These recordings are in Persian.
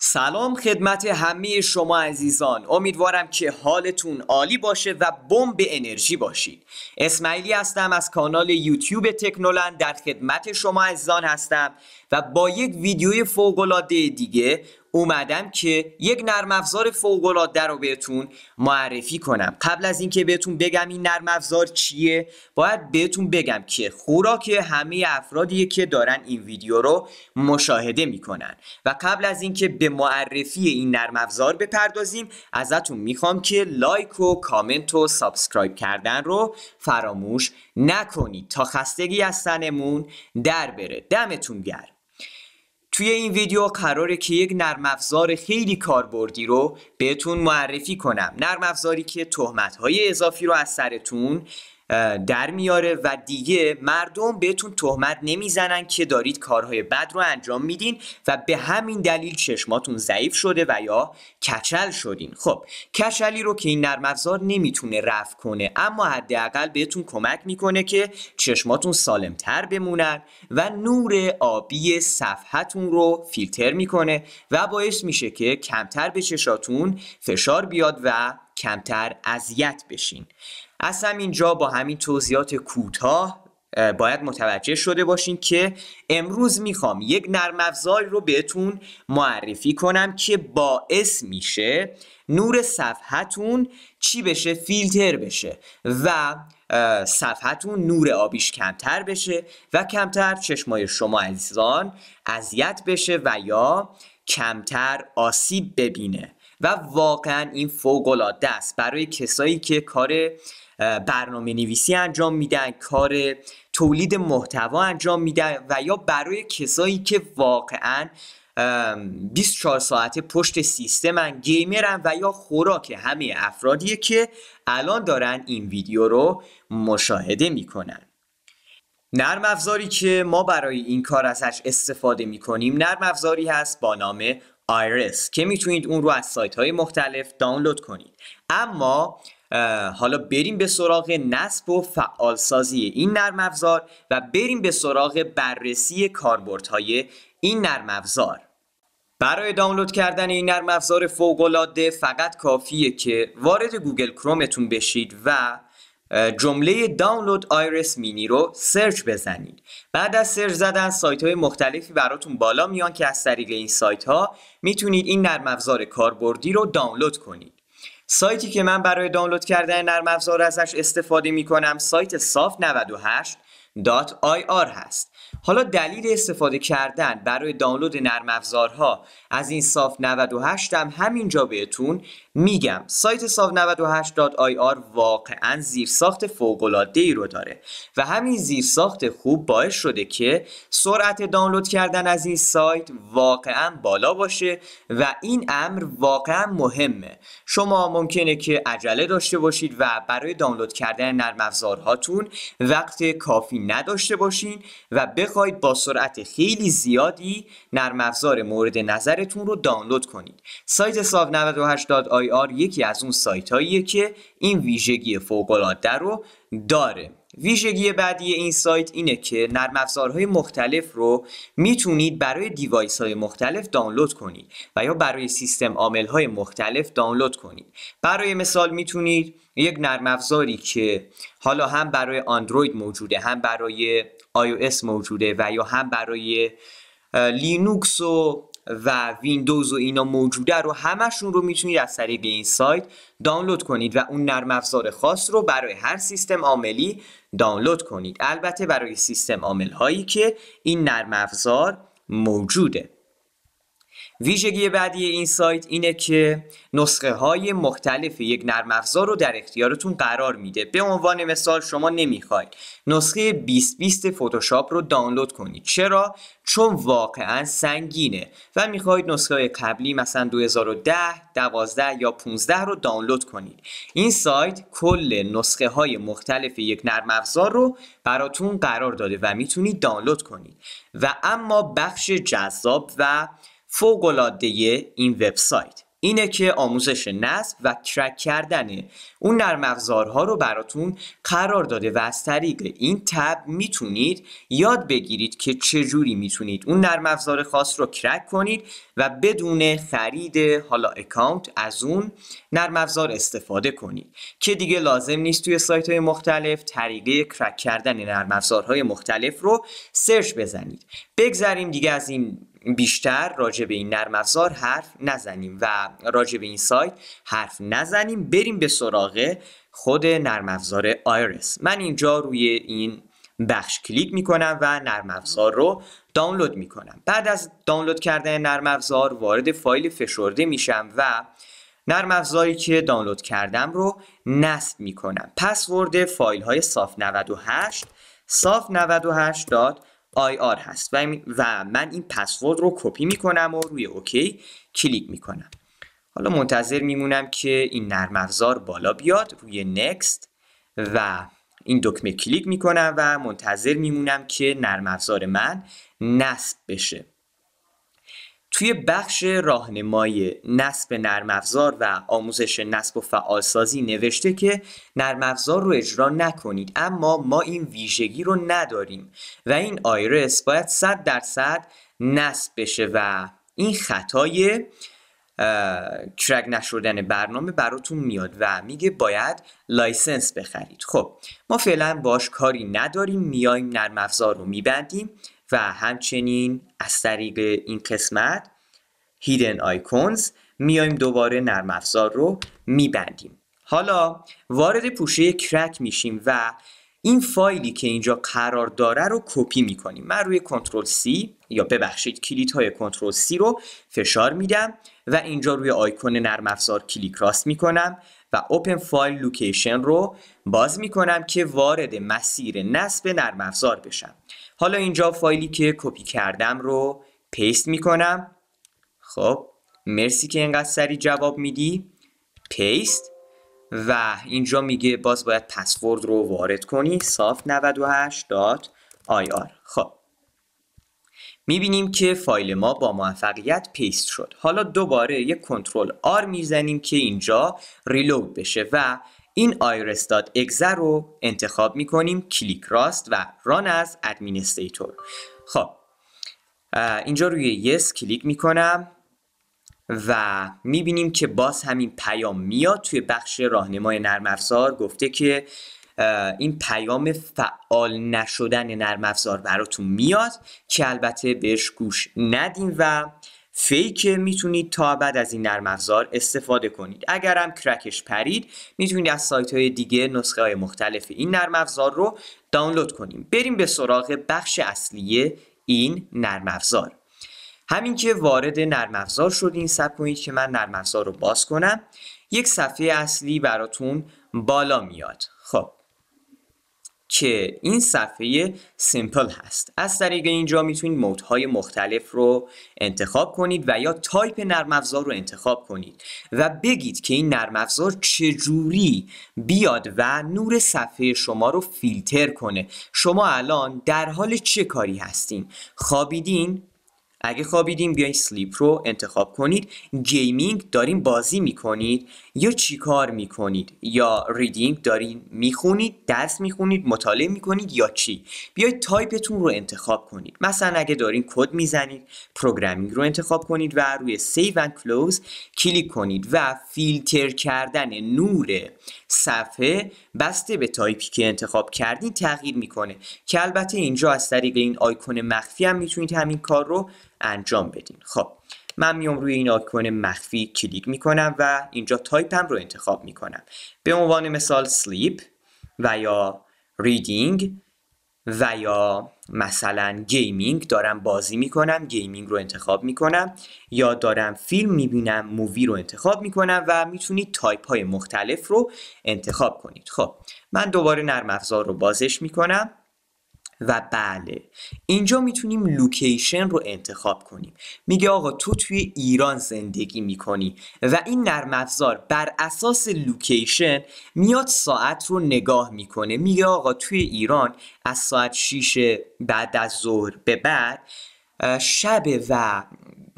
سلام خدمت همه شما عزیزان امیدوارم که حالتون عالی باشه و بمب انرژی باشید اسماعیلی هستم از کانال یوتیوب تکنولند در خدمت شما عزیزان هستم و با یک ویدیوی فوقالعاده دیگه اومدم که یک نرم افزار فوق العاده رو بهتون معرفی کنم قبل از اینکه بهتون بگم این نرم افزار چیه باید بهتون بگم که خوراک همه افرادی که دارن این ویدیو رو مشاهده میکنن و قبل از اینکه به معرفی این نرم افزار بپردازیم ازتون میخوام که لایک و کامنت و سابسکرایب کردن رو فراموش نکنید تا خستگی از سنمون در بره دمتون گرم توی این ویدیو قراره که یک نرم افزار خیلی کاربردی رو بهتون معرفی کنم نرم افزاری که تهمت های اضافی رو از سرتون در میاره و دیگه مردم بهتون تهمت نمیزنن که دارید کارهای بد رو انجام میدین و به همین دلیل چشماتون ضعیف شده و یا کچل شدین خب کچلی رو که این نرم نمیتونه رفع کنه اما حداقل بهتون کمک میکنه که چشماتون سالمتر بمونن و نور آبی صفحتون رو فیلتر میکنه و باعث میشه که کمتر به چشاتون فشار بیاد و کمتر اذیت بشین از اینجا با همین توضیحات کوتاه باید متوجه شده باشین که امروز میخوام یک نرم رو بهتون معرفی کنم که باعث میشه نور صفحتون چی بشه فیلتر بشه و صفحتون نور آبیش کمتر بشه و کمتر چشمای شما عزیزان اذیت بشه و یا کمتر آسیب ببینه و واقعا این فوق است برای کسایی که کار برنامه نویسی انجام میدن کار تولید محتوا انجام میدن و یا برای کسایی که واقعا 24 ساعته پشت سیستمن گیمرن و یا خوراک همه افرادیه که الان دارن این ویدیو رو مشاهده میکنن نرم افزاری که ما برای این کار ازش استفاده میکنیم نرم افزاری هست با نام آیرس که میتونید اون رو از سایت های مختلف دانلود کنید اما حالا بریم به سراغ نصب و فعالسازی این نرم افزار و بریم به سراغ بررسی کاربردهای این نرم افزار برای دانلود کردن این نرم افزار العاده فقط کافیه که وارد گوگل کرومتون بشید و جمله دانلود آیرس مینی رو سرچ بزنید بعد از سرچ زدن سایت های مختلفی براتون بالا میان که از طریق این سایت ها میتونید این نرم افزار کاربردی رو دانلود کنید سایتی که من برای دانلود کردن نرم افزار ازش استفاده می کنم سایت صاف 98.ir هست حالا دلیل استفاده کردن برای دانلود نرم افزارها از این صاف 98 هم همینجا بهتون میگم سایت ساو 98.ir واقعا زیرساخت فوقالعاده ای رو داره و همین زیرساخت خوب باعث شده که سرعت دانلود کردن از این سایت واقعا بالا باشه و این امر واقعا مهمه شما ممکنه که عجله داشته باشید و برای دانلود کردن نرم هاتون وقت کافی نداشته باشین و بخواید با سرعت خیلی زیادی نرم مورد نظرتون رو دانلود کنید سایت ساو 98.ir آر یکی از اون سایت هاییه که این ویژگی فوقالعاده رو داره ویژگی بعدی این سایت اینه که نرم افزارهای مختلف رو میتونید برای دیوایس های مختلف دانلود کنید و یا برای سیستم عامل های مختلف دانلود کنید برای مثال میتونید یک نرم افزاری که حالا هم برای اندروید موجوده هم برای iOS موجوده و یا هم برای لینوکس و و ویندوز و اینا موجوده رو همشون رو میتونید از طریق این سایت دانلود کنید و اون نرم افزار خاص رو برای هر سیستم عاملی دانلود کنید البته برای سیستم عامل هایی که این نرم افزار موجوده ویژگی بعدی این سایت اینه که نسخه های مختلف یک نرم افزار رو در اختیارتون قرار میده به عنوان مثال شما نمیخواید نسخه 2020 فتوشاپ رو دانلود کنید چرا چون واقعا سنگینه و میخواهید نسخه قبلی مثلا 2010 12 یا 15 رو دانلود کنید این سایت کل نسخه های مختلف یک نرم افزار رو براتون قرار داده و میتونید دانلود کنید و اما بخش جذاب و فوقالعاده این وبسایت اینه که آموزش نصب و کرک کردن اون نرم افزارها رو براتون قرار داده و از طریق این تب میتونید یاد بگیرید که چجوری میتونید اون نرم خاص رو کرک کنید و بدون خرید حالا اکانت از اون نرم استفاده کنید که دیگه لازم نیست توی سایت های مختلف طریقه کرک کردن نرم افزارهای مختلف رو سرچ بزنید بگذریم دیگه از این بیشتر راجع به این نرم افزار حرف نزنیم و راجع به این سایت حرف نزنیم بریم به سراغ خود نرم افزار آیرس من اینجا روی این بخش کلیک میکنم و نرم افزار رو دانلود میکنم بعد از دانلود کردن نرم افزار وارد فایل فشرده میشم و نرم افزاری که دانلود کردم رو نصب میکنم پسورد فایل های صاف 98 صاف 98 آی هست و من این پسورد رو کپی میکنم و روی اوکی کلیک میکنم حالا منتظر میمونم که این نرم افزار بالا بیاد روی نکست و این دکمه کلیک میکنم و منتظر میمونم که نرم افزار من نصب بشه توی بخش راهنمای نصب نرم افزار و آموزش نصب و فعالسازی نوشته که نرم افزار رو اجرا نکنید اما ما این ویژگی رو نداریم و این آیرس باید 100 درصد نصب بشه و این خطای کرک نشدن برنامه براتون میاد و میگه باید لایسنس بخرید خب ما فعلا باش کاری نداریم میایم نرم افزار رو میبندیم و همچنین از طریق این قسمت هیدن آیکونز میایم دوباره نرم افزار رو میبندیم حالا وارد پوشه کرک میشیم و این فایلی که اینجا قرار داره رو کپی میکنیم من روی کنترل C یا ببخشید کلیت های کنترل C رو فشار میدم و اینجا روی آیکون نرم افزار کلیک راست میکنم و اوپن فایل لوکیشن رو باز میکنم که وارد مسیر نصب نرم افزار بشم حالا اینجا فایلی که کپی کردم رو پیست میکنم خب مرسی که اینقدر سری جواب میدی پیست و اینجا میگه باز باید پسورد رو وارد کنی soft98.ir خب میبینیم که فایل ما با موفقیت پیست شد حالا دوباره یک کنترل آر میزنیم که اینجا ریلود بشه و این iris.exe رو انتخاب میکنیم کلیک راست و ران از ادمینستیتور خب اینجا روی یس کلیک میکنم و میبینیم که باز همین پیام میاد توی بخش راهنمای نرم افزار گفته که این پیام فعال نشدن نرم افزار براتون میاد که البته بهش گوش ندین و فیک میتونید تا بعد از این نرم افزار استفاده کنید اگر هم کرکش پرید میتونید از سایت های دیگه نسخه های مختلف این نرم افزار رو دانلود کنیم بریم به سراغ بخش اصلی این نرم افزار همین که وارد نرم افزار شدین سب کنید که من نرم افزار رو باز کنم یک صفحه اصلی براتون بالا میاد خب که این صفحه سیمپل هست از طریق اینجا میتونید مودهای مختلف رو انتخاب کنید و یا تایپ نرم افزار رو انتخاب کنید و بگید که این نرم افزار چجوری بیاد و نور صفحه شما رو فیلتر کنه شما الان در حال چه کاری هستین خوابیدین اگه خوابیدیم بیاین سلیپ رو انتخاب کنید گیمینگ دارین بازی میکنید یا چیکار میکنید یا ریدینگ دارین میخونید درس میخونید مطالعه میکنید یا چی بیاید تایپتون رو انتخاب کنید مثلا اگه دارین کد میزنید پروگرامینگ رو انتخاب کنید و روی سیو اند کلوز کلیک کنید و فیلتر کردن نور صفحه بسته به تایپی که انتخاب کردین تغییر میکنه که البته اینجا از طریق این آیکون مخفی هم میتونید همین کار رو انجام بدین خب من میام روی این آیکون مخفی کلیک میکنم و اینجا تایپم رو انتخاب میکنم به عنوان مثال سلیپ و یا ریدینگ و یا مثلا گیمینگ دارم بازی میکنم گیمینگ رو انتخاب میکنم یا دارم فیلم میبینم مووی رو انتخاب میکنم و میتونید تایپ های مختلف رو انتخاب کنید خب من دوباره نرم افزار رو بازش میکنم و بله اینجا میتونیم لوکیشن رو انتخاب کنیم میگه آقا تو توی ایران زندگی میکنی و این نرم افزار بر اساس لوکیشن میاد ساعت رو نگاه میکنه میگه آقا توی ایران از ساعت 6 بعد از ظهر به بعد شب و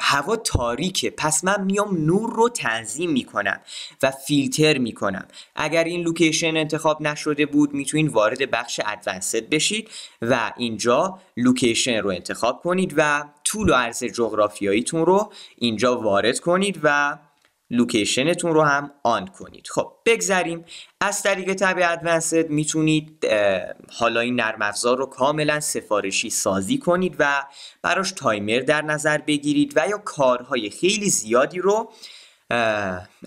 هوا تاریکه پس من میام نور رو تنظیم میکنم و فیلتر میکنم اگر این لوکیشن انتخاب نشده بود میتونید وارد بخش ادوانسد بشید و اینجا لوکیشن رو انتخاب کنید و طول و عرض جغرافیاییتون رو اینجا وارد کنید و لوکیشنتون رو هم آن کنید خب بگذریم از طریق تب ادوانسد میتونید حالا این نرم افزار رو کاملا سفارشی سازی کنید و براش تایمر در نظر بگیرید و یا کارهای خیلی زیادی رو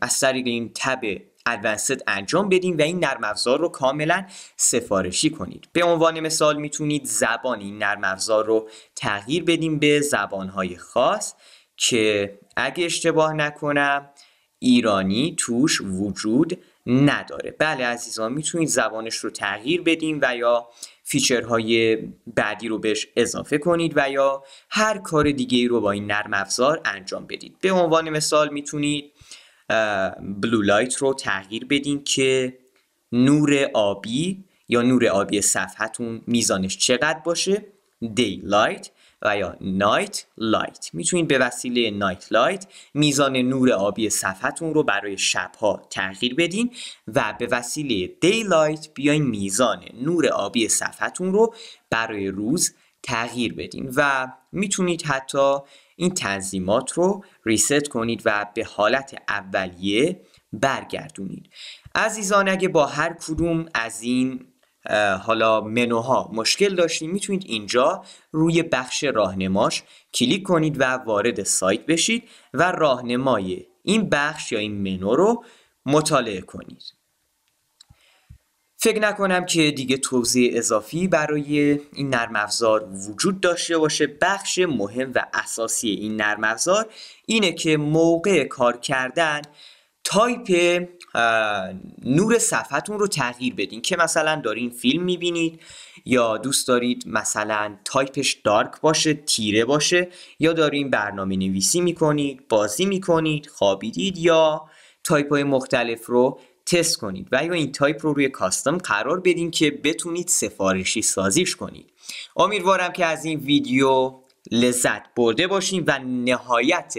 از طریق این تب ادوانسد انجام بدیم و این نرم افزار رو کاملا سفارشی کنید به عنوان مثال میتونید زبان این نرم افزار رو تغییر بدیم به زبانهای خاص که اگه اشتباه نکنم ایرانی توش وجود نداره بله عزیزان میتونید زبانش رو تغییر بدیم و یا فیچرهای بعدی رو بهش اضافه کنید و یا هر کار دیگه ای رو با این نرم افزار انجام بدید به عنوان مثال میتونید بلو لایت رو تغییر بدین که نور آبی یا نور آبی صفحتون میزانش چقدر باشه daylight و یا نایت لایت میتونید به وسیله night لایت میزان نور آبی صفحتون رو برای شبها تغییر بدین و به وسیله daylight بیاین میزان نور آبی صفحتون رو برای روز تغییر بدین و میتونید حتی این تنظیمات رو ریست کنید و به حالت اولیه برگردونید عزیزان اگه با هر کدوم از این حالا منوها مشکل داشتید میتونید اینجا روی بخش راهنماش کلیک کنید و وارد سایت بشید و راهنمای این بخش یا این منو رو مطالعه کنید فکر نکنم که دیگه توضیح اضافی برای این نرم افزار وجود داشته باشه بخش مهم و اساسی این نرم افزار اینه که موقع کار کردن تایپ نور صفحتون رو تغییر بدین که مثلا دارین فیلم میبینید یا دوست دارید مثلا تایپش دارک باشه تیره باشه یا دارین برنامه نویسی میکنید بازی میکنید خوابیدید یا تایپ های مختلف رو تست کنید و یا این تایپ رو روی کاستم قرار بدین که بتونید سفارشی سازیش کنید امیدوارم که از این ویدیو لذت برده باشین و نهایت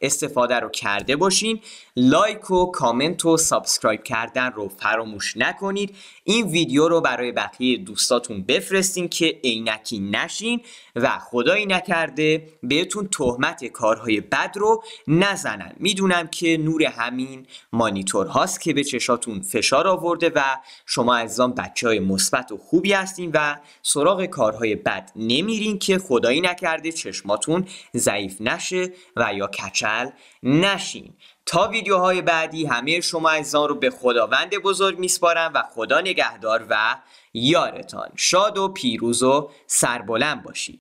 استفاده رو کرده باشین لایک و کامنت و سابسکرایب کردن رو فراموش نکنید این ویدیو رو برای بقیه دوستاتون بفرستین که عینکی نشین و خدایی نکرده بهتون تهمت کارهای بد رو نزنن میدونم که نور همین مانیتور هاست که به چشاتون فشار آورده و شما عزیزان بچه های مثبت و خوبی هستین و سراغ کارهای بد نمیرین که خدایی نکرده چشماتون ضعیف نشه و یا کچل نشین تا ویدیوهای بعدی همه شما آن رو به خداوند بزرگ میسپارم و خدا نگهدار و یارتان شاد و پیروز و سربلند باشید